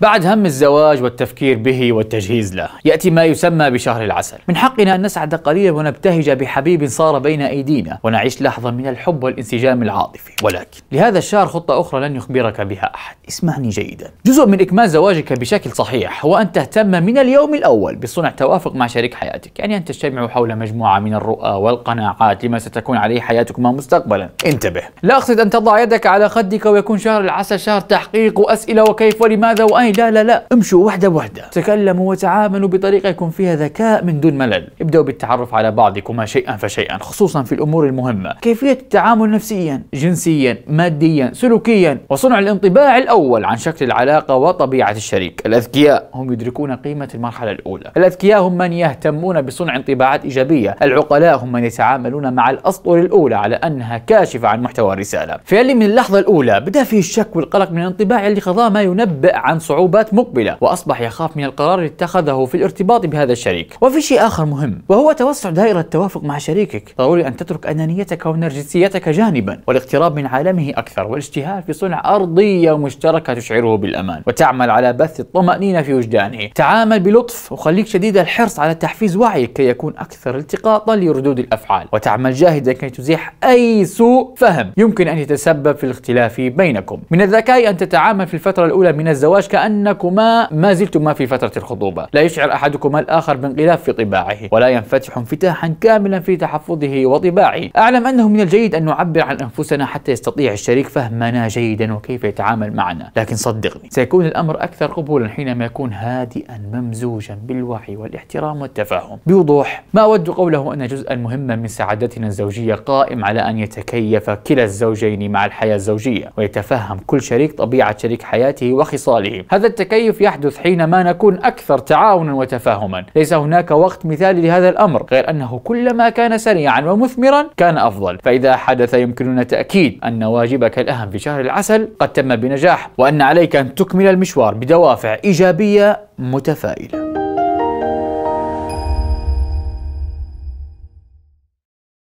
بعد هم الزواج والتفكير به والتجهيز له يأتي ما يسمى بشهر العسل من حقنا أن نسعد قليلا ونبتهج بحبيب صار بين أيدينا ونعيش لحظة من الحب والانسجام العاطفي ولكن لهذا الشهر خطة أخرى لن يخبرك بها أحد اسمعني جيدا جزء من إكمال زواجك بشكل صحيح هو أن تهتم من اليوم الأول بصنع توافق مع شريك حياتك يعني أن تجتمعوا حول مجموعة من الرؤى والقناعات لما ستكون عليه حياتكما مستقبلا انتبه لا أقصد أن تضع يدك على خدك ويكون شهر العسل شهر تحقيق وأسئلة وكيف ولماذا وأين معي لا لا لا امشوا واحدة واحدة تكلموا وتعاملوا بطريقة يكون فيها ذكاء من دون ملل ابدأوا بالتعرف على بعضكما شيئا فشيئا خصوصا في الأمور المهمة كيفية التعامل نفسيا جنسيا ماديا سلوكيا وصنع الانطباع الأول عن شكل العلاقة وطبيعة الشريك الأذكياء هم يدركون قيمة المرحلة الأولى الأذكياء هم من يهتمون بصنع انطباعات إيجابية العقلاء هم من يتعاملون مع الأسطر الأولى على أنها كاشفة عن محتوى الرسالة في من اللحظة الأولى بدأ فيه الشك والقلق من الانطباع اللي قضاه ما ينبئ عن صعوبة صعوبات مقبلة وأصبح يخاف من القرار اللي اتخذه في الارتباط بهذا الشريك وفي شيء آخر مهم وهو توسع دائرة التوافق مع شريكك ضروري أن تترك أنانيتك ونرجسيتك جانبا والاقتراب من عالمه أكثر والاجتهاد في صنع أرضية مشتركة تشعره بالأمان وتعمل على بث الطمأنينة في وجدانه تعامل بلطف وخليك شديد الحرص على تحفيز وعيك كي يكون أكثر التقاطا لردود الأفعال وتعمل جاهدا كي تزيح أي سوء فهم يمكن أن يتسبب في الاختلاف بينكم من الذكاء أن تتعامل في الفترة الأولى من الزواج كأن كأنكما ما زلتما في فترة الخطوبة لا يشعر أحدكما الآخر بانغلاف في طباعه ولا ينفتح انفتاحا كاملا في تحفظه وطباعه أعلم أنه من الجيد أن نعبر عن أنفسنا حتى يستطيع الشريك فهمنا جيدا وكيف يتعامل معنا لكن صدقني سيكون الأمر أكثر قبولا حينما يكون هادئا ممزوجا بالوعي والاحترام والتفاهم بوضوح ما أود قوله أن جزءا مهما من سعادتنا الزوجية قائم على أن يتكيف كلا الزوجين مع الحياة الزوجية ويتفهم كل شريك طبيعة شريك حياته وخصاله هذا التكيف يحدث حينما نكون أكثر تعاونا وتفاهما ليس هناك وقت مثالي لهذا الأمر غير أنه كلما كان سريعا ومثمرا كان أفضل فإذا حدث يمكننا تأكيد أن واجبك الأهم في شهر العسل قد تم بنجاح وأن عليك أن تكمل المشوار بدوافع إيجابية متفائلة